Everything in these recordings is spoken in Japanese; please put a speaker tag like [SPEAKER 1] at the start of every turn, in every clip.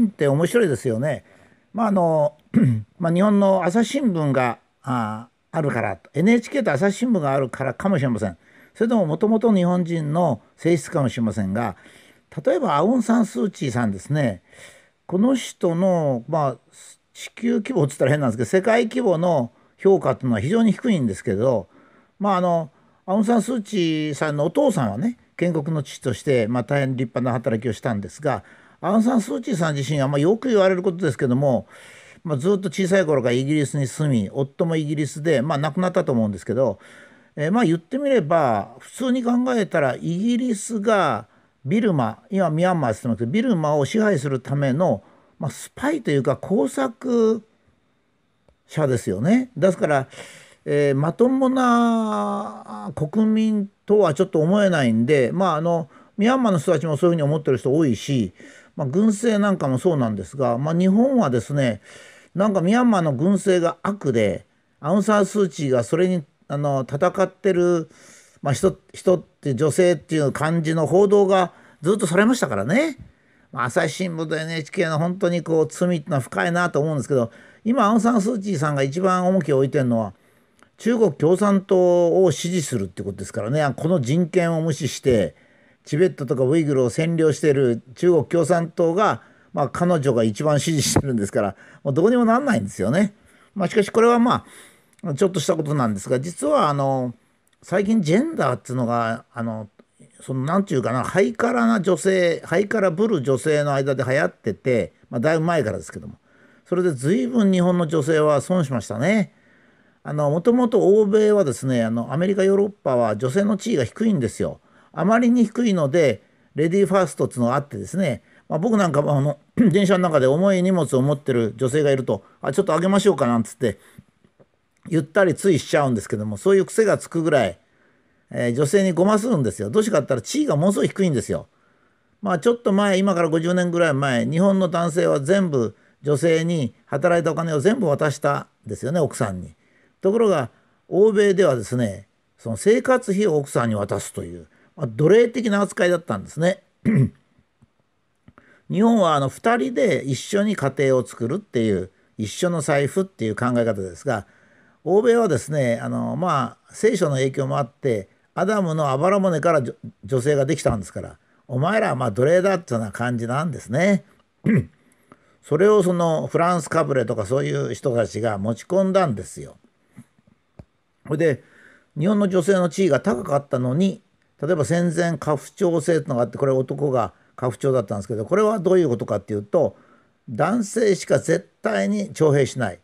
[SPEAKER 1] って面白いですよね。まああの まあ、日本の朝日新聞があるから NHK と朝日新聞があるからかもしれません。それでももともと日本人の性質かもしれませんが例えばアウン・サン・スー・チーさんですねこの人の、まあ、地球規模っつったら変なんですけど世界規模の評価っていうのは非常に低いんですけど、まあ、あのアウン・サン・スー・チーさんのお父さんはね建国の父として、まあ、大変立派な働きをしたんですがアン・サン・スー・チーさん自身は、まあ、よく言われることですけども、まあ、ずっと小さい頃からイギリスに住み夫もイギリスで、まあ、亡くなったと思うんですけど、えー、まあ言ってみれば普通に考えたらイギリスがビルマ今ミャンマーって言ってますけどビルマを支配するための、まあ、スパイというか工作者ですよね。ですから、えー、まともな国民とはちょっと思えないんでまああのミャンマーの人たちもそういうふうに思ってる人多いしまあ、軍政なんかもそうなんですが、まあ、日本はですねなんかミャンマーの軍政が悪でアウン・サン・スー・チーがそれにあの戦ってる、まあ人、人って女性っていう感じの報道がずっとされましたからね、まあ、朝日新聞と NHK の本当にこう罪ってのは深いなと思うんですけど今アウン・サン・スー・チーさんが一番重きを置いてるのは中国共産党を支持するってことですからねこの人権を無視して。チベットとかウイグルを占領している中国共産党が、まあ、彼女が一番支持してるんですからもうどうにもなんないんですよね。まあ、しかしこれはまあちょっとしたことなんですが実はあの最近ジェンダーっていうのがあのその何て言うかなハイカラな女性ハイカラぶる女性の間で流行ってて、まあ、だいぶ前からですけどもそれで随分日本の女性は損しましたね。もともと欧米はですねあのアメリカヨーロッパは女性の地位が低いんですよ。あまりに低いのでレディーファーストっていうのがあってですね、まあ、僕なんかもあの 電車の中で重い荷物を持ってる女性がいるとあちょっとあげましょうかなんつってゆったりついしちゃうんですけどもそういう癖がつくぐらい、えー、女性にごまするんですよどうしかったら地位がものすごい低いんですよ。まあちょっと前今から50年ぐらい前日本の男性は全部女性に働いたお金を全部渡したんですよね奥さんに。ところが欧米ではですねその生活費を奥さんに渡すというまあ、奴隷的な扱いだったんですね。日本はあの2人で一緒に家庭を作るっていう一緒の財布っていう考え方ですが欧米はですねあのまあ聖書の影響もあってアダムのあばら骨から女性ができたんですからお前らはまあ奴隷だっていうような感じなんですね。それをそのフランスかぶれとかそういう人たちが持ち込んだんですよ。それで日本の女性の地位が高かったのに例えば戦前家父長制ってのがあってこれ男が家父長だったんですけどこれはどういうことかっていうと男性しか絶対に徴兵しない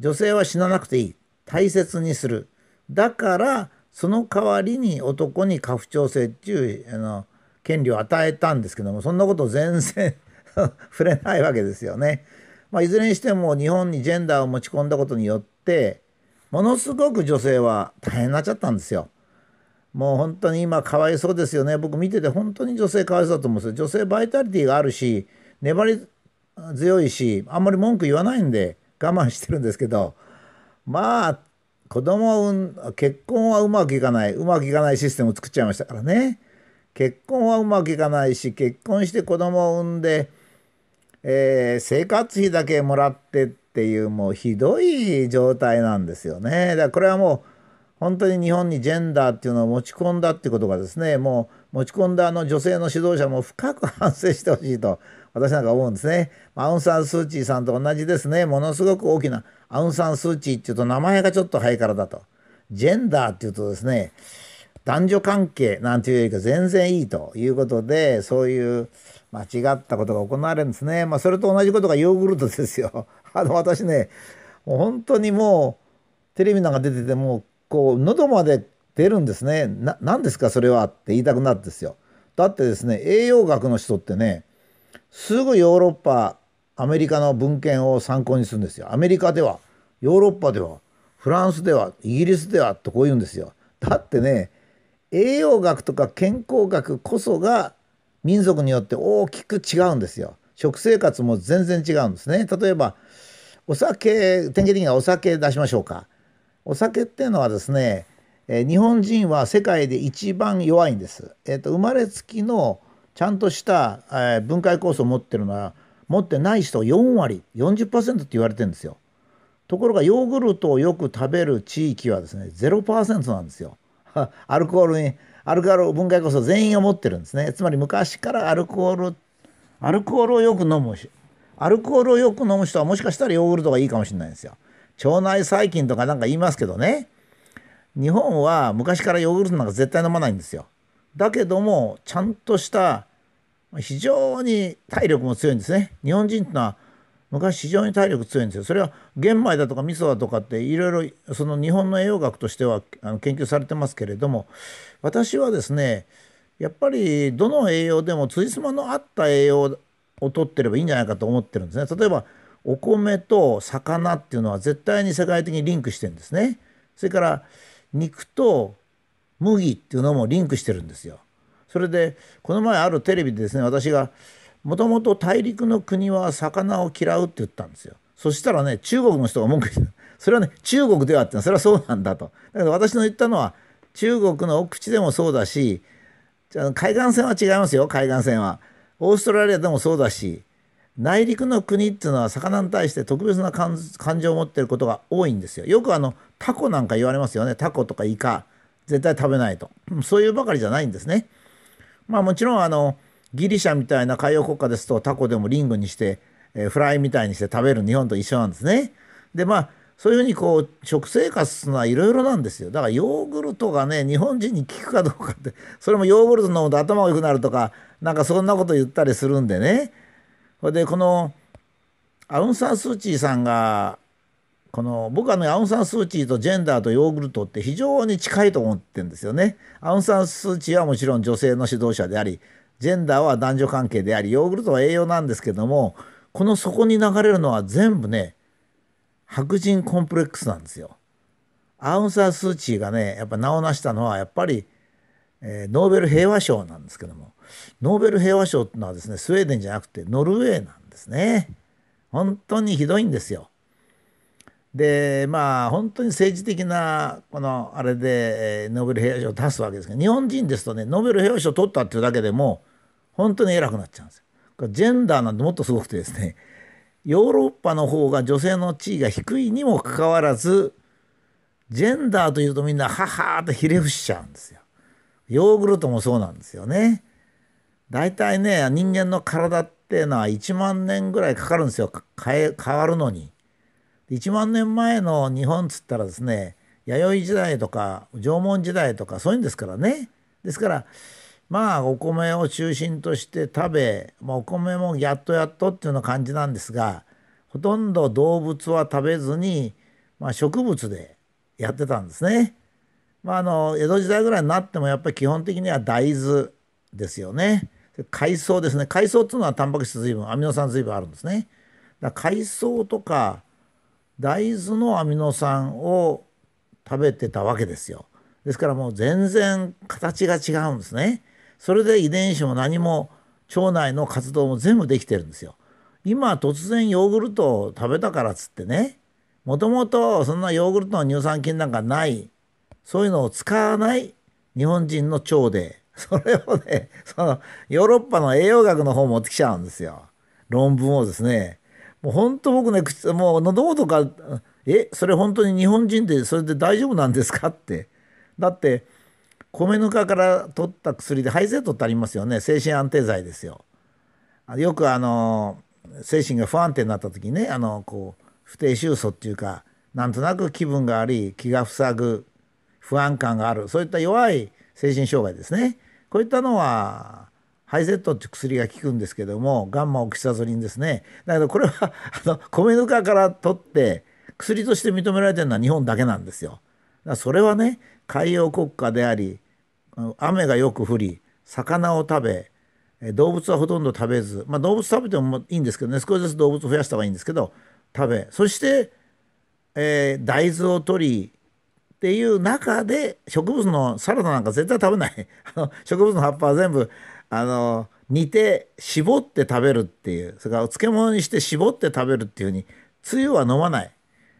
[SPEAKER 1] 女性は死ななくていい大切にするだからその代わりに男に家父長制っていうあの権利を与えたんですけどもそんなこと全然 触れないわけですよね。まあ、いずれにしても日本にジェンダーを持ち込んだことによってものすごく女性は大変になっちゃったんですよ。もう本当に今かわいそうですよね僕見てて本当に女性かわいそうだと思うんですよ女性バイタリティがあるし粘り強いしあんまり文句言わないんで我慢してるんですけどまあ子供を産ん結婚はうまくいかないうまくいかないシステムを作っちゃいましたからね結婚はうまくいかないし結婚して子供を産んで、えー、生活費だけもらってっていうもうひどい状態なんですよねだからこれはもう本当に日本にジェンダーっていうのを持ち込んだってことがですねもう持ち込んだあの女性の指導者も深く反省してほしいと私なんか思うんですね。アウン・サン・スー・チーさんと同じですねものすごく大きなアウン・サン・スー・チーっていうと名前がちょっとハイカラだと。ジェンダーっていうとですね男女関係なんていうよりか全然いいということでそういう間違ったことが行われるんですね。まあ、それと同じことがヨーグルトですよ。あの私ねもう本当にもうテレビなんか出ててもこう喉まで出るんですねな何ですかそれはって言いたくなるんですよだってですね栄養学の人ってねすぐヨーロッパアメリカの文献を参考にするんですよアメリカではヨーロッパではフランスではイギリスではとこう言うんですよだってね栄養学とか健康学こそが民族によって大きく違うんですよ食生活も全然違うんですね例えばお酒典型的にはお酒出しましょうかお酒っていうのはですね、え日本人は世界で一番弱いんです。えーと、と生まれつきのちゃんとした、えー、分解酵素を持ってるのは持ってない人4割40%って言われてるんですよ。ところがヨーグルトをよく食べる地域はですね0%なんですよ。アルコールにアルコール分解酵素全員が持ってるんですね。つまり昔からアルコールアルコールをよく飲むアルコールをよく飲む人はもしかしたらヨーグルトがいいかもしれないんですよ。腸内細菌とかなんか言いますけどね日本は昔からヨーグルトなんか絶対飲まないんですよだけどもちゃんとした非常に体力も強いんですね日本人ってのは昔非常に体力強いんですよそれは玄米だとか味噌だとかっていろいろその日本の栄養学としてはあの研究されてますけれども私はですねやっぱりどの栄養でも辻褄の合った栄養をとってればいいんじゃないかと思ってるんですね。例えばお米と魚っていうのは絶対に世界的にリンクしてるんですね。それから肉と麦っていうのもリンクしてるんですよ。それでこの前あるテレビでですね私がもともと大陸の国は魚を嫌うって言ったんですよ。そしたらね中国の人が文句言ってた。それはね中国ではってそれはそうなんだと。だけど私の言ったのは中国の奥地でもそうだし海岸線は違いますよ海岸線は。オーストラリアでもそうだし内陸の国っていうのは魚に対して特別な感情を持ってることが多いんですよ。よくあのタコなんか言われますよね。タコとかイカ絶対食べないと。そういうばかりじゃないんですね。まあもちろんあのギリシャみたいな海洋国家ですとタコでもリングにして、えー、フライみたいにして食べる日本と一緒なんですね。でまあそういうふうにこう食生活するのはいろいろなんですよ。だからヨーグルトがね日本人に効くかどうかってそれもヨーグルト飲むと頭が良くなるとかなんかそんなこと言ったりするんでね。ほでこのアウン・サン・スー・チーさんがこの僕はねアウン・サン・スー・チーとジェンダーとヨーグルトって非常に近いと思ってるんですよね。アウン・サン・スー・チーはもちろん女性の指導者でありジェンダーは男女関係でありヨーグルトは栄養なんですけどもこの底に流れるのは全部ね白人コンプレックスなんですよ。アウン・サン・スー・チーがねやっぱ名を成したのはやっぱりえー、ノーベル平和賞なんですけどもノーベル平和賞っていうのはですねスウェーデンじゃなくてノルウェーなんですね。本当にひどいんですよ。でまあ本当に政治的なこのあれで、えー、ノーベル平和賞を出すわけですけど日本人ですとねノーベル平和賞取ったっていうだけでも本当に偉くなっちゃうんですよ。これジェンダーなんてもっとすごくてですねヨーロッパの方が女性の地位が低いにもかかわらずジェンダーというとみんなははーとひれ伏しちゃうんですよ。ヨーグルトもそうなんですよね。大体ね人間の体っていうのは1万年ぐらいかかるんですよ変わるのに。1万年前の日本っつったらですね弥生時代とか縄文時代とかそういうんですからね。ですからまあお米を中心として食べ、まあ、お米もやっとやっとっていうような感じなんですがほとんど動物は食べずに、まあ、植物でやってたんですね。まあ、あの江戸時代ぐらいになってもやっぱり基本的には大豆ですよね。海藻ですね海藻っていうのはタンパク質随分アミノ酸随分あるんですね。だ海藻とか大豆のアミノ酸を食べてたわけですよ。ですからもう全然形が違うんですね。それで遺伝子も何も腸内の活動も全部できてるんですよ。今突然ヨーグルトを食べたからっつってねもともとそんなヨーグルトの乳酸菌なんかないそういうのを使わない日本人の腸で、それをね、そのヨーロッパの栄養学の方持ってきちゃうんですよ。論文をですね。もう本当僕ね、もう喉元かえ、それ本当に日本人でそれで大丈夫なんですかって。だって、米ぬかから取った薬でハイゼットってありますよね。精神安定剤ですよ。よくあの、精神が不安定になった時ね、あの、こう、不定収束っていうか、なんとなく気分があり、気が塞ぐ不安感があるそういった弱い精神障害ですねこういったのはハイゼットって薬が効くんですけどもガンマオキサゾリンですねだけどこれは あの米ぬかから取って薬として認められてるのは日本だけなんですよ。それはね海洋国家であり雨がよく降り魚を食べ動物はほとんど食べず、まあ、動物食べてもいいんですけどね少しずつ動物増やした方がいいんですけど食べそして、えー、大豆を取りっていう中で植物のサラダなんか絶対食べない あの植物の葉っぱは全部あの煮て絞って食べるっていうそれからお漬物にして絞って食べるっていうふうにつゆは飲まない、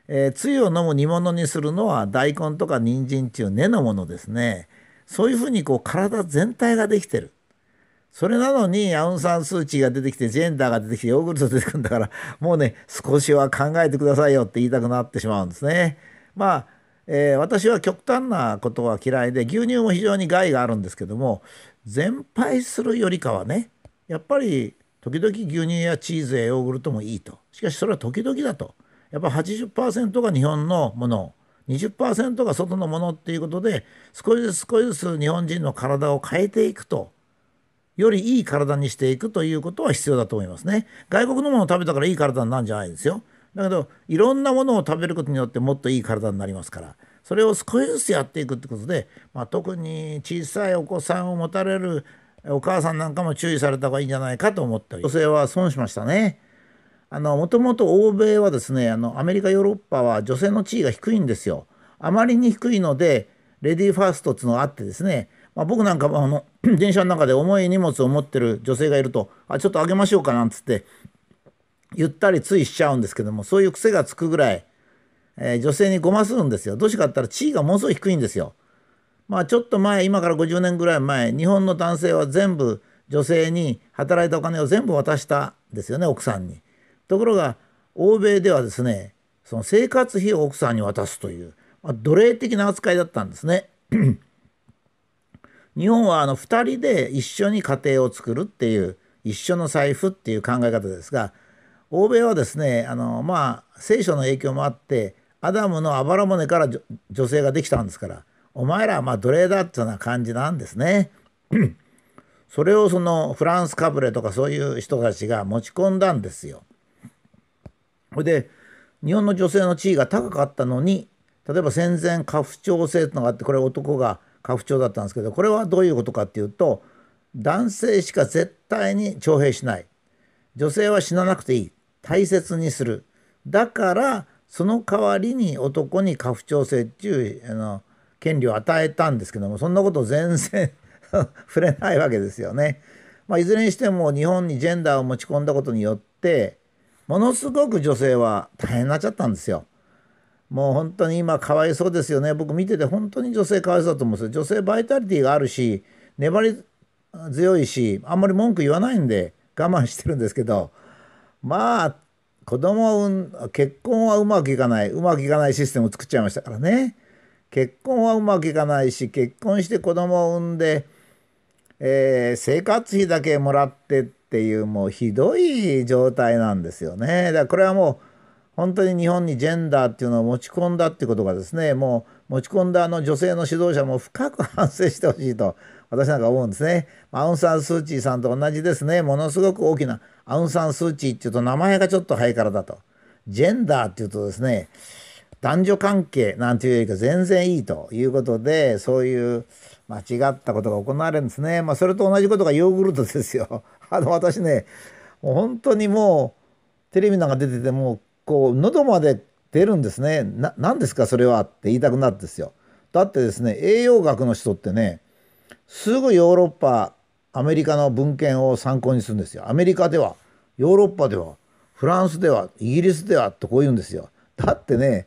[SPEAKER 1] えー、つゆを飲む煮物にするのは大根とか人参っていう根のものですねそういうふうにこう体全体ができてるそれなのにアウン・サン・数値が出てきてジェンダーが出てきてヨーグルト出てくるんだからもうね少しは考えてくださいよって言いたくなってしまうんですね。まあえー、私は極端なことは嫌いで牛乳も非常に害があるんですけども全廃するよりかはねやっぱり時々牛乳やチーズやヨーグルトもいいとしかしそれは時々だとやっぱ80%が日本のもの20%が外のものっていうことで少しずつ少しずつ日本人の体を変えていくとよりいい体にしていくということは必要だと思いますね外国のものを食べたからいい体になるんじゃないですよだけどいろんなものを食べることによってもっといい体になりますからそれを少しずつやっていくってことで、まあ、特に小さいお子さんを持たれるお母さんなんかも注意された方がいいんじゃないかと思って女性は損しましたね。あのもともと欧米はですねあのアメリカヨーロッパは女性の地位が低いんですよ。あまりに低いのでレディーファーストっていうのがあってですね、まあ、僕なんかもあの電車の中で重い荷物を持ってる女性がいるとあちょっとあげましょうかなんつってゆったりついしちゃうんですけども、そういう癖がつくぐらい、えー、女性にごまするんですよ。どうしかったら地位がものすごい低いんですよ。まあちょっと前、今から50年ぐらい前、日本の男性は全部女性に働いたお金を全部渡したんですよね、奥さんに。ところが、欧米ではですね、その生活費を奥さんに渡すという、まあ、奴隷的な扱いだったんですね。日本はあの2人で一緒に家庭を作るっていう一緒の財布っていう考え方ですが欧米はですねあのまあ聖書の影響もあってアダムのあばら骨から女性ができたんですからお前らはまあ奴隷だってな感じなんですね。それをそのフランスかぶれとかそういう人たちが持ち込んだんですよ。それで日本の女性の地位が高かったのに例えば戦前家父長制ってのがあってこれ男が家父長だったんですけどこれはどういうことかっていうと男性しか絶対に徴兵しない女性は死ななくていい大切にするだからその代わりに男に家父長制っていうあの権利を与えたんですけどもそんなこと全然 触れないわけですよね。まあ、いずれにしても日本にジェンダーを持ち込んだことによってものすごく女性は大変になっちゃったんですよ。もう本当に今かわいそうですよね僕見てて本当に女性かわいそうだと思うんですよ女性バイタリティがあるし粘り強いしあんまり文句言わないんで我慢してるんですけどまあ子供を産ん結婚はうまくいかないうまくいかないシステムを作っちゃいましたからね結婚はうまくいかないし結婚して子供を産んで、えー、生活費だけもらってっていうもうひどい状態なんですよね。だからこれはもう本当に日本にジェンダーっていうのを持ち込んだっていうことがですねもう持ち込んだあの女性の指導者も深く反省してほしいと私なんか思うんですね。アウン・サン・スー・チーさんと同じですね。ものすごく大きなアウン・サン・スー・チーっていうと名前がちょっとハイカラだと。ジェンダーっていうとですね、男女関係なんていうよりか全然いいということで、そういう間違ったことが行われるんですね。まあ、それと同じことがヨーグルトですよ。あの私ね、もう本当にもうテレビなんか出ててもうこう喉まで出るんですね。な何ですかそれはって言いたくなるんですよ。だってですね栄養学の人ってねすぐヨーロッパアメリカの文献を参考にするんですよ。アメリカではヨーロッパではフランスではイギリスではとこう言うんですよ。だってね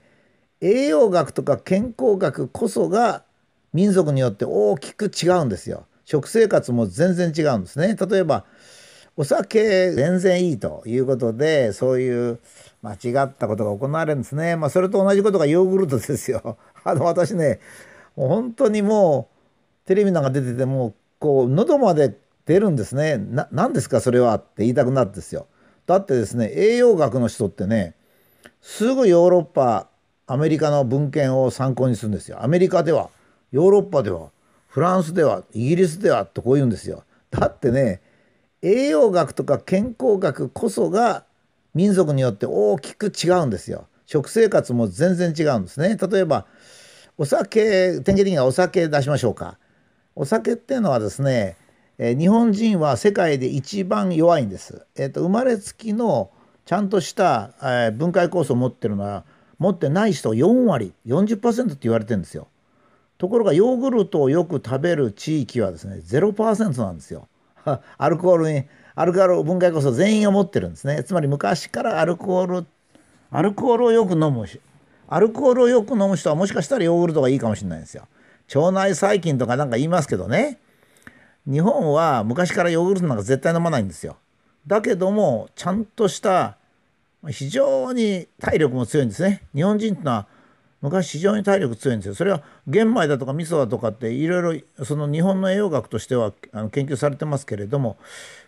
[SPEAKER 1] 栄養学とか健康学こそが民族によって大きく違うんですよ。食生活も全然違うんですね。例えばお酒全然いいということでそういう間違ったことが行われるんですね。まあ、それと同じことがヨーグルトですよ。あの私ね本当にもうテレビなんか出ててもこう喉まで出るんですねな何ですかそれはって言いたくなるんですよだってですね栄養学の人ってねすぐヨーロッパアメリカの文献を参考にするんですよアメリカではヨーロッパではフランスではイギリスではとこう言うんですよだってね栄養学とか健康学こそが民族によって大きく違うんですよ食生活も全然違うんですね例えばお酒典型的にはお酒出しましょうかお酒っていうのはですね、えー、日本人は世界で一番弱いんです。えーと、生まれつきのちゃんとした、えー、分解酵素を持ってるのは持ってない人4割40%って言われてるんですよ。ところがヨーグルトをよく食べる地域はですね0%なんですよ。アルコールにアルコール分解酵素全員が持ってるんですね。つまり昔からアルコールアルコールをよく飲むアルコールをよく飲む人はもしかしたらヨーグルトがいいかもしれないんですよ。腸内細菌とかなんか言いますけどね日本は昔からヨーグルトなんか絶対飲まないんですよだけどもちゃんとした非常に体力も強いんですね日本人ってのは昔非常に体力強いんですよそれは玄米だとか味噌だとかっていろいろその日本の栄養学としてはあの研究されてますけれども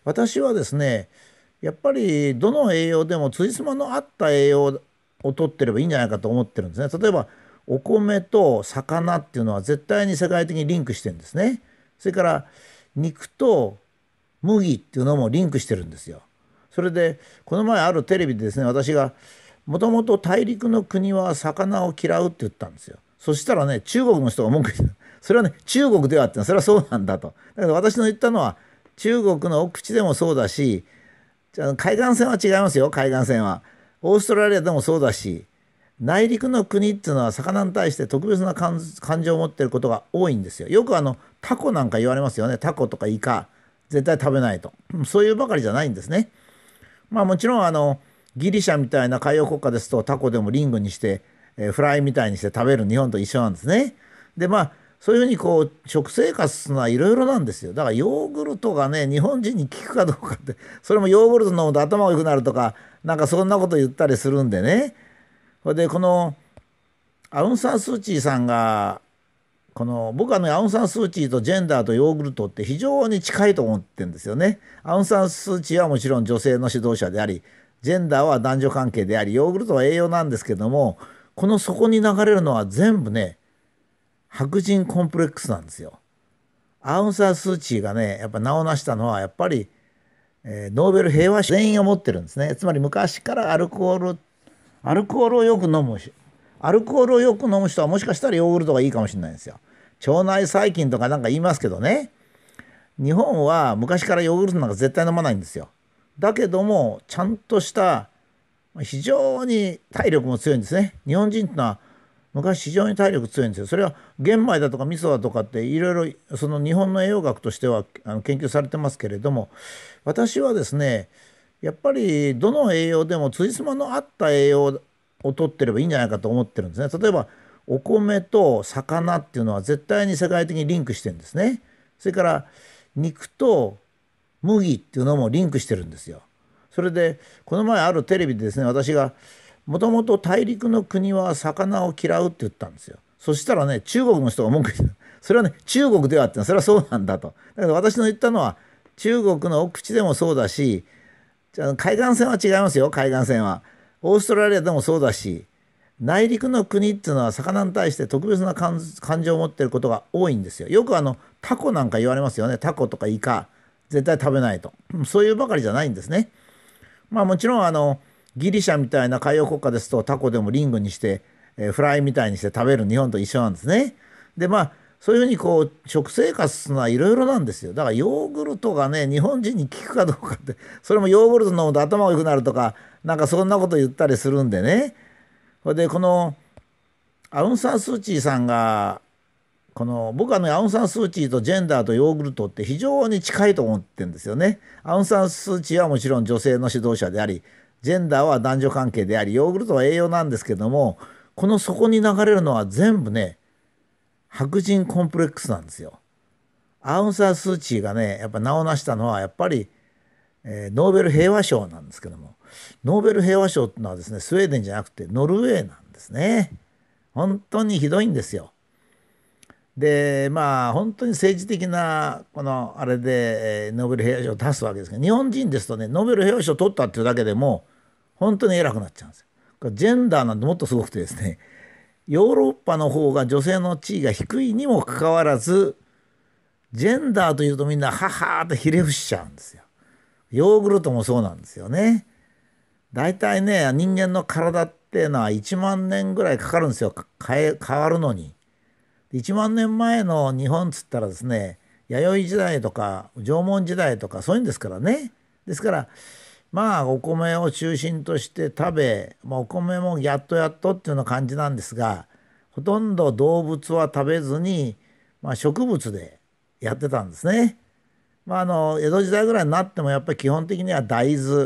[SPEAKER 1] 私はですねやっぱりどの栄養でも辻褄の合った栄養を取ってればいいんじゃないかと思ってるんですね。例えばお米と魚っていうのは絶対に世界的にリンクしてるんですね。それから肉と麦っていうのもリンクしてるんですよ。それでこの前あるテレビでですね私がもともと大陸の国は魚を嫌うって言ったんですよ。そしたらね中国の人が文句言ってた。それはね中国ではってそれはそうなんだと。だけど私の言ったのは中国の奥地でもそうだし海岸線は違いますよ海岸線は。オーストラリアでもそうだし内陸の国っていうのは魚に対して特別な感情を持ってることが多いんですよ。よくあのタコなんか言われますよね。タコとかイカ絶対食べないと。そういうばかりじゃないんですね。まあもちろんあのギリシャみたいな海洋国家ですとタコでもリングにして、えフライみたいにして食べる日本と一緒なんですね。でまあそういうふうにこう食生活するのはいろいろなんですよ。だからヨーグルトがね日本人に効くかどうかってそれもヨーグルト飲むと頭が良くなるとかなんかそんなこと言ったりするんでね。れでこのアウン・サン・スー・チーさんがこの僕はねアウン・サン・スー・チーとジェンダーとヨーグルトって非常に近いと思ってるんですよね。アウン・サン・スー・チーはもちろん女性の指導者でありジェンダーは男女関係でありヨーグルトは栄養なんですけどもこの底に流れるのは全部ね白人コンプレックスなんですよ。アウン・サン・スー・チーがねやっぱ名を成したのはやっぱり、えー、ノーベル平和賞全員が持ってるんですね。つまり昔からアルコールアルコールをよく飲むアルコールをよく飲む人はもしかしたらヨーグルトがいいかもしれないんですよ。腸内細菌とかなんか言いますけどね。日本は昔からヨーグルトなんか絶対飲まないんですよ。だけども、ちゃんとした、非常に体力も強いんですね。日本人ってのは昔非常に体力強いんですよ。それは玄米だとか味噌だとかっていろいろその日本の栄養学としてはあの研究されてますけれども、私はですね、やっぱりどの栄養でも辻褄の合った栄養を取ってればいいんじゃないかと思ってるんですね。例えばお米と魚っていうのは絶対に世界的にリンクしてるんですね。それから肉と麦っていうのもリンクしてるんですよ。それでこの前あるテレビでですね私がもともと大陸の国は魚を嫌うって言ったんですよ。そしたらね中国の人が文句言ってた。それはね中国ではってそれはそうなんだと。だけど私の言ったのは中国の奥地でもそうだし海岸線は違いますよ海岸線は。オーストラリアでもそうだし内陸の国っていうのは魚に対して特別な感情を持ってることが多いんですよ。よくあのタコなんか言われますよねタコとかイカ絶対食べないとそういうばかりじゃないんですね。まあもちろんあのギリシャみたいな海洋国家ですとタコでもリングにして、えフライみたいにして食べる日本と一緒なんですね。でまあそういうふうにこう食生活するのはいろいろなんですよだからヨーグルトがね日本人に効くかどうかってそれもヨーグルト飲むと頭が良くなるとかなんかそんなこと言ったりするんでねそれでこのアウン・サン・スー・チーさんがこの僕はねアウン・サン・スー・チーとジェンダーとヨーグルトって非常に近いと思ってるんですよね。アウン・サン・スー・チーはもちろん女性の指導者でありジェンダーは男女関係でありヨーグルトは栄養なんですけどもこの底に流れるのは全部ね白人コンプレックスなんですよ。アウン・サー・スー・チーがねやっぱ名を成したのはやっぱり、えー、ノーベル平和賞なんですけどもノーベル平和賞っていうのはですねスウェーデンじゃなくてノルウェーなんですね。本当にひどいんですよ。でまあ本当に政治的なこのあれで、えー、ノーベル平和賞を出すわけですけど日本人ですとねノーベル平和賞を取ったっていうだけでも本当に偉くなっちゃうんですよ。ジェンダーなんてもっとすごくてですねヨーロッパの方が女性の地位が低いにもかかわらずジェンダーというとみんなハハーってひれ伏しちゃうんですよ。ヨーグルトもそうなんですよね。大体ね人間の体っていうのは1万年ぐらいかかるんですよ変わるのに。1万年前の日本っつったらですね弥生時代とか縄文時代とかそういうんですからね。ですからまあお米を中心として食べ、まあ、お米もやっとやっとっていうような感じなんですがほとんど動物は食べずに、まあ、植物でやってたんですね。まあ、あの江戸時代ぐらいになってもやっぱり基本的には大豆